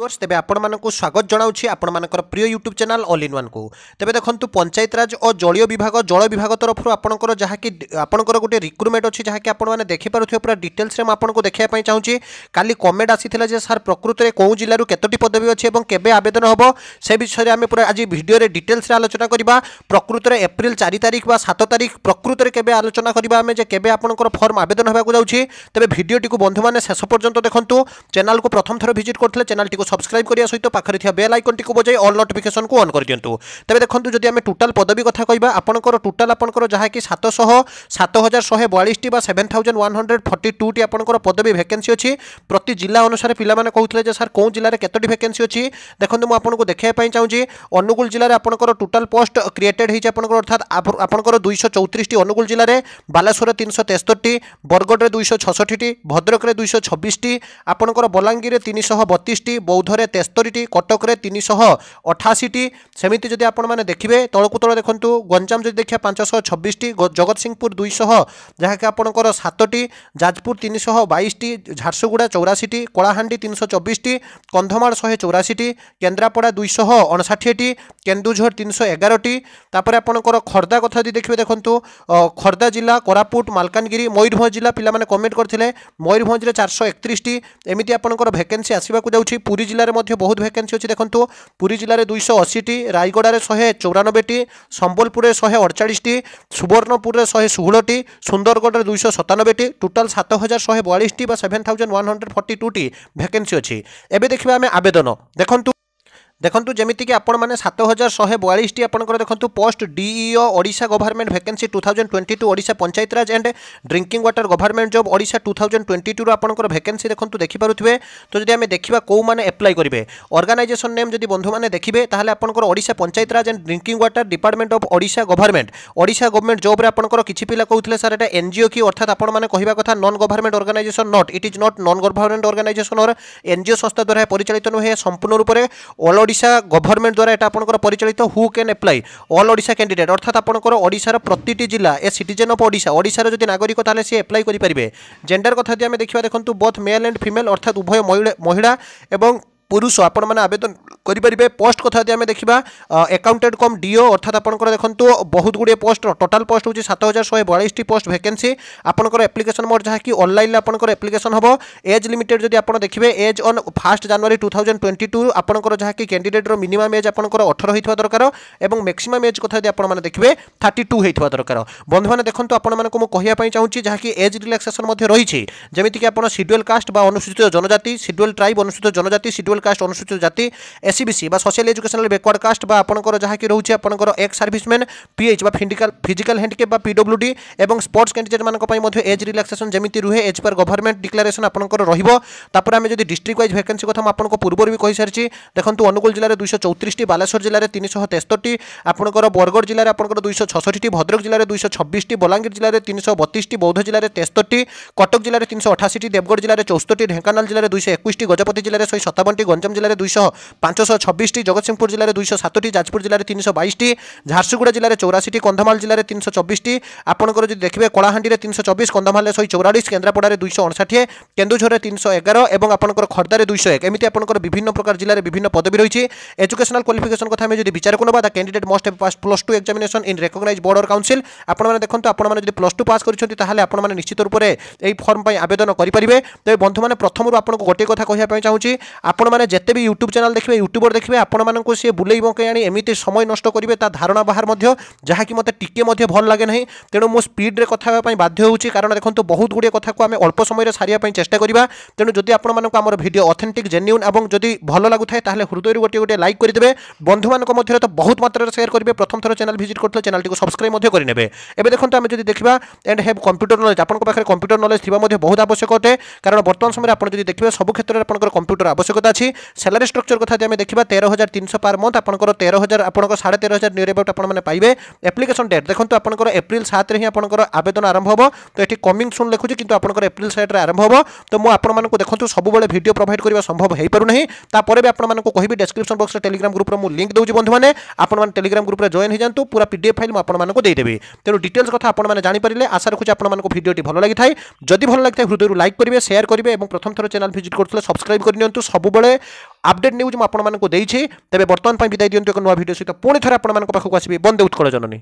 viewers তবে আপনার স্বাগত জনাওছি আপনার প্রিয় YouTube channel all in one তবে তেবে দেখুন পঞ্চায়েতরাজ ও জলীয় বিভাগ জল বিভাগ তরফ আপনার যা কি আপনার গোটে রিক্রুটমেন্ট অনেক যা কি আপনার দেখিপারে পুরা ডিটেলসে আপনার দেখা চাহুছি কালি কমেন্ট আসি যে স্যার প্রকৃতরে কেউ জেলার কতটি পদবী অছে এবং কেবে আবেদন হব সে বিষয়ে আমি পুরো আজ ভিডিওরে ডিটেলসে আলোচনা করা প্রকৃতরে এপ্রিল চারি তারিখ বা সাত তারিখ প্রকৃতরে কেবে আলোচনা করা আমি যে কেবে আপনার ফর্ম আবেদন হওয়া যাচ্ছি তবে ভিডিওটি বন্ধু মানে শেষ পর্যন্ত দেখুন চ্যানেল প্রথম থর ভিজিট করলে চ্যানেলটি সবসক্রাইব করা সহ পাখে থাকা বেল আইকনটি বজাই অল নোটিফিকেসন অন করে দিও তবে দেখুন যদি আমি টোটাল পদবী কথা কহা আপনার টোটাল আপনার যা কি সাতশহ সাত হাজার শহে বয়াশটি বা seven thousand one hundred forty টুটি আপনার পদবী ভ্যাকেন্সি অছি প্রতি জেলা অনুসারে পিলামানে কৌলে যে স্যার কেউ জেলার কতটি ভ্যাকেন্সি অছি দেখুন মু আপনার দেখাইপা চাহুছি অনুগুল জেলার আপনার টোটাল পোস্ট ক্রিয়েটেড হয়েছে আপনার অর্থাৎ আপনার দুইশ চৌত্রিশটি অনুগুল জেলার বালেশ্বর তিনশো তেস্তরটি বরগড়ে দুইশ ছষঠিটি ভদ্রকরে দুইশ ছবিশটি আপনার বলাঙ্গীরে তিনশহ বতিশটি বৌ চৌধরে তেস্তরিটি কটকরে তিনশহ অঠাশিটি সেমিতি যদি আপনার দেখবে তলকু তল দেখুন গঞ্জাম যদি দেখা পাঁচশহ ছবিশটি জগৎসিংপুর দুইশহ যাকে আপনার সাতটি যাজপুর তিনশহ বাইশটি ঝারসুগুড়া চৌরাশিটি কলাহাণ্ডি তিনশো চব্বিশটি কন্ধমাল শহে চৌরাশিটি কেন্দ্রাপড়া দুইশহ অণষাঠিটি কেন্দুঝর তিনশো এগারোটি তাপরে আপনার খর্দা কথা যদি দেখবে দেখুন খর্দা জেলা কোরাপুট মালকানগিরি ময়ূরভঞ্জ জেলা পিলামানে কমেন্ট করে ময়ূরভঞ্জে চারশো একত্রিশটি এমিটি আপনার ভ্যাকেন্সি আসবাক যাচ্ছি পুরী জেলার মধ্যে বহু ভ্যাকেন্সি অছি দেখুন পুরী জেলার দুইশো অশীটি রায়গড়ার শহে চৌরানবেটি সম্বলপুরের শহে অড়চাশটি সুবর্ণপুরের শহে ষোহলটি সুন্দরগড়ের দুইশো সতানবেটি টোটাল সাত হাজার শহে বয়াশটি বা seven thousand one hundred forty টুটি ভ্যাকেন্সি অছি এবে দেখবা আমি আবেদন দেখুন ଦେଖନ୍ତୁ ଯେମିତିକି ଆପଣମାନେ ସାତ ହଜାର ଶହେ ବୟାଳିଶଟି ଆପଣଙ୍କର ଦେଖନ୍ତୁ post DEO Odisha government vacancy two thousand twenty two Odisha Panchayatraj and drinking water government job Odisha two thousand twenty ଟୁର ଆପଣଙ୍କର ଭେକେନ୍ସି ଦେଖନ୍ତୁ ଦେଖିପାରୁଥିବେ ତ ଯଦି ଆମେ ଦେଖିବା କେଉଁମାନେ ଆପ୍ଲାଏ କରିବେ ଅର୍ଗାନାଇଜେସନ୍ ନେମ୍ ଯଦି ବନ୍ଧୁମାନେ ଦେଖିବେ ତାହେଲେ ଆପଣଙ୍କର Odisha Panchayatraj and drinking water department of Odisha government Odisha government ଜବ୍ରେ ଆପଣଙ୍କର କିଛି ପିଲା କହୁଥିଲେ ସାର୍ ଏଇଟା ଏନ୍ଜିଓ କି ଅର୍ଥାତ୍ ଆପଣମାନେ କହିବା କଥା non government organization not it is not non government organization or NGO ସଂସ୍ଥା ଦ୍ୱାରା ପରିଚାଳିତ ନୁହେଁ ସମ୍ପୂର୍ଣ୍ଣ ରୂପରେ ଅଲ୍ ଓଡ଼ିଶା ଗଭର୍ଣ୍ଣମେଣ୍ଟ ଦ୍ୱାରା ଏଇଟା ଆପଣଙ୍କର ପରିଚାଳିତ who can apply all Odisha candidate ଅର୍ଥାତ୍ ଆପଣଙ୍କର ଓଡ଼ିଶାର ପ୍ରତିଟି ଜିଲ୍ଲା ଏ ସିଟିଜେନ୍ ଅଫ୍ ଓଡ଼ିଶା ଓଡ଼ିଶାର ଯଦି ନାଗରିକ ତାହେଲେ ସିଏ ଆପ୍ଲାଏ କରିପାରିବେ ଜେଣ୍ଡର କଥା ଯଦି ଆମେ ଦେଖିବା ଦେଖନ୍ତୁ ବୋଥ୍ ମେଲ୍ ଆଣ୍ଡ ଫିମେଲ୍ ଅର୍ଥାତ୍ ଉଭୟ ମହିଳା ଏବଂ পুরুষ আপনার আবেদন করে পোস্ট কথা যদি আমি দেখা একাউন্টেড কম ডিও অর্থাৎ আপনার দেখুন বহুত গুড়ি পোস্ট টোটাল পোস্ট হচ্ছে সাত হাজার শহে বয়াশটি পোস্ট ভ্যাকেন্সি আপনার আপ্লিকেসন মোড যা কি অনলাইন আপনার আপ্লিকেসন হব এজ লিমিটেড যদি আপনার দেখবে age on first January two thousand twenty two আপনার যা কি ক্যাডিডেটর মিনিমাম এজ আপনার অঠর হয়ে দরকার এবং ম্যাক্সিমাম এজ কথা যদি আপনার দেখবে থার্টি টু হয়ে দরকার বন্ধু মানে দেখুন আপনার কহা চাহুছি যা কি এজ রিল্যাক্সেসন রয়েছে যেমিকি আপনার সিডুয়েল কাস্ট বা অনুসূচিত জনজাতি সিডুয়েল ট্রাইব অনুসূচিত জনজাতি সিডুয়েল সেড্যুল কাস্ট অনুসূচিত জাতি এসিবিসি e বা সোশিয়াল এজুকেশনাল ব্যাকওয়ার্ড কাস্ট বা আপনার যা কি রয়েছে আপনার এক্স সার্ভিসম্যান পিএইচ বা ফিজিক্যাল ফিজিক্যাল হ্যান্ডিকেপ বা পিডব্লুডি এবং স্পোর্টস ক্যান্ডিডেট মানুষ এজ রিলাক্সেসন যেমি রুহে এজ পার গভর্নমেন্ট ডিক্লারেসন আপনার রহব তারপরে আমি যদি ডিস্ট্রিক্ট ওয়াইজ ভ্যাকেন্সি কথা আপনার পূর্বর বি দেখুন অনুগুল জেলার দুইশ চৌত্রিশটি বালেশ্বর জেলার তিনশহ তেষট্টি আপনার বরগড় জেলার আপনার দুইশ ছষট্টি ভদ্রক জেলার দুইশ ছবিশটি বলাঙ্গীর জেলার তিনশ বতিশটি বৌদ্ধ জেলার তেষট্টি কটক জেলার তিনশ অঠাশিটি দেবগড় জেলার চৌষট্টি ঢেঙ্কানাল জেলার দুইশ একুশটি গজপতি জেলার শহে সতাবনটি ଗଞ୍ଜାମ ଜିଲ୍ଲାରେ ଦୁଇଶହ ପାଞ୍ଚଶହ ଛବିଶଟି ଜଗତସିଂହପୁର ଜିଲ୍ଲାରେ ଦୁଇଶହ ସାତଟି ଯାଜପୁର ଜିଲ୍ଲାରେ ତିନିଶହ ବାଇଶଟି ଝାରସୁଗୁଡ଼ା ଜିଲ୍ଲାରେ ଚଉରାଶୀଟି କନ୍ଧମାଳ ଜିଲ୍ଲାରେ ତିନିଶହ ଚବିଶଟି ଆପଣଙ୍କର ଯଦି ଦେଖିବେ କଳାହାଣ୍ଡିରେ ତିନିଶହ ଚବିଶ କନ୍ଧମାଳରେ ଶହେ ଚଉରାଳିଶ କେନ୍ଦ୍ରାପଡ଼ାରେ ଦୁଇଶହ ଅଣଷାଠିଏ କେନ୍ଦୁଝରରେ ତିନିଶହ ଏଗାର ଏବଂ ଆପଣଙ୍କର ଖୋର୍ଦ୍ଧାରେ ଦୁଇଶହ ଏକ ଏମିତି ଆପଣଙ୍କର ବିଭିନ୍ନ ପ୍ରକାର ଜିଲ୍ଲାରେ বিভিন্ন পদবী রয়েছে এজুকেশনাল কোয়ালিফিকেশন কথা আমি যদি বিচার নেবা the candidate must have pass plus two examination in recognize বোর্ডর কাউন্সিল আপনার দেখুন আপনার যদি প্লস টু পাস করছেন তাহলে আপনার নিশ্চিত রূপে এই ফর্ম পাই আবেদন করে তবে বন্ধু মানে প্রথম আপনার গোটিয়ে কথা কোথায় চাহুছি আপনার আপনার যেতে বি ইউট্যুব চ্যানেল দেখবে ইউট্যুবর দেখবে আপনার সি বুলেইব কেজাণি এমিতি সময় নষ্ট করবে তা ধারণা বাহার যাকি মতো টিকি ভাল লাগে না তেমন মো স্পিড্রে কথা হওয়া বাধ্য হচ্ছে কারণ দেখুন বহুত গুড়িয়ে কথা আমি অল্প সময়ের সারা চেষ্টা করা তেমন যদি আপনার আমার ভিডিও অথেন্টিক জেনুইন এবং যদি ভাল লাগুথায় তাহলে হৃদয় গোটিয়ে গোটিয়ে লাইক করে দেবে বন্ধুমানক মধ্যে তো বহুত মাত্রায় সেয়ার করবে প্রথম থর চ্যানেল ভিজিট করলে চ্যানেলটি সবসক্রাইব মধ্যে করে নেবে এবে দেখুন আমি যদি দেখবা এন্ড হ্যাভ কম্পিউটর নলেজ আপনার পাখে কম্পিউটর নলেজ থাকা মধ্যে বহুত আবশ্যক অটে কারণ বর্তমান সময় আপনার যদি দেখবে সবু ক্ষেত্রে আপনার কম্পিউটর আবশ্যকতা আছে স্যালারি স্ট্রকচর কথা যদি আমি দেখা তের হাজার তিনশো পার মন্থ আপনার তের হাজার আপনার সাড়ে তের হাজার নিয়র এবাউট আপনার পাইবে আপ্লিকেশন ডেট দেখুন আপনার এপ্রিল সাতরে হি আপনার আবেদন আরম্ভ হব তো এটি কমিং সুন লেখুছি কিন্তু আপনার এপ্রিল সাইড্রে আরম্ভ হব তো মু আপনার দেখুন সবুলে ভিডিও প্রোভাইড করা সম্ভব হয়ে পু না তাপরে বি আপনার কহবি ডেসক্রিপশন বক্সরে টেলিগ্রাম গ্রুপর মু লিঙ্ক দেছি বন্ধু মানে আপনার টেলিগ্রাম গ্রুপে জয়েন হয়ে যাতে পুরা পিডিএফ ফাইল আপনার দেদেবি তেমন ডিটেলস কথা আপনার জাঁপারে আশা রাখুছি আপনার ভিডিওটি ভাল লাগি থাকে যদি ভাল লাগি হৃদয় লাইক করবে সেয়ার করবে এবং প্রথম থর চ্যানেল ভিজিট করলে সবসক্রাইব করে নিউ সবুলে তলে আপডেট নিউজ ମୁଁ ଆପଣମାନଙ୍କୁ ଦେଇଛି ତେବେ ବର୍ତ୍ତମାନ ପାଇଁ ବିଦାୟ ଦିଅନ୍ତୁ ଏକ ନୂଆ ଭିଡ଼ିଓ ସହିତ ପୁଣି ଥରେ ଆପଣମାନଙ୍କ ପାଖକୁ ଆସିବି ବନ୍ଦେ ଉତ୍କଳ ଜନନୀ